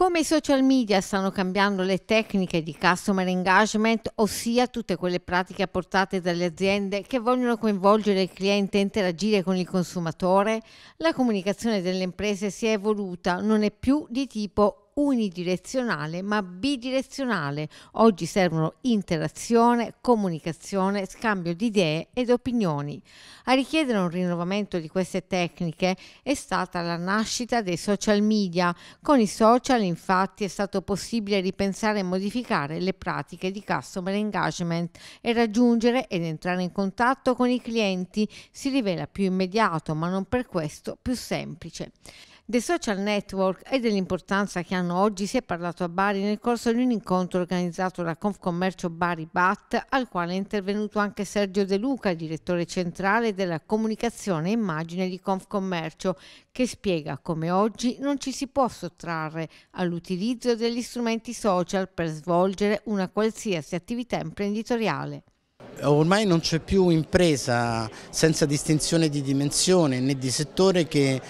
Come i social media stanno cambiando le tecniche di customer engagement, ossia tutte quelle pratiche apportate dalle aziende che vogliono coinvolgere il cliente e interagire con il consumatore, la comunicazione delle imprese si è evoluta, non è più di tipo unidirezionale ma bidirezionale. Oggi servono interazione, comunicazione, scambio di idee ed opinioni. A richiedere un rinnovamento di queste tecniche è stata la nascita dei social media. Con i social infatti è stato possibile ripensare e modificare le pratiche di customer engagement e raggiungere ed entrare in contatto con i clienti si rivela più immediato ma non per questo più semplice. Dei social network e dell'importanza che hanno oggi si è parlato a Bari nel corso di un incontro organizzato da Confcommercio Bari BAT, al quale è intervenuto anche Sergio De Luca, direttore centrale della comunicazione e immagine di Confcommercio, che spiega come oggi non ci si può sottrarre all'utilizzo degli strumenti social per svolgere una qualsiasi attività imprenditoriale ormai non c'è più impresa senza distinzione di dimensione né di settore che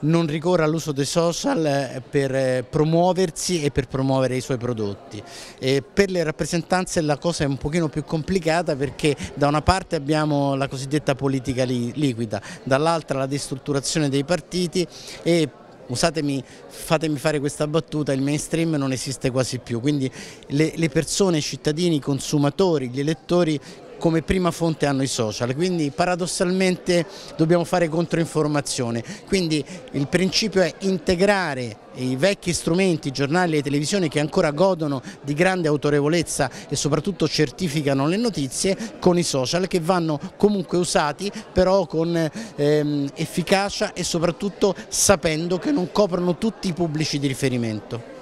non ricorre all'uso dei social eh, per eh, promuoversi e per promuovere i suoi prodotti. E per le rappresentanze la cosa è un pochino più complicata perché da una parte abbiamo la cosiddetta politica liquida, dall'altra la destrutturazione dei partiti e usatemi, fatemi fare questa battuta, il mainstream non esiste quasi più, quindi le, le persone, i cittadini, i consumatori, gli elettori come prima fonte hanno i social, quindi paradossalmente dobbiamo fare controinformazione, quindi il principio è integrare i vecchi strumenti, i giornali e le televisioni che ancora godono di grande autorevolezza e soprattutto certificano le notizie con i social che vanno comunque usati però con ehm, efficacia e soprattutto sapendo che non coprono tutti i pubblici di riferimento.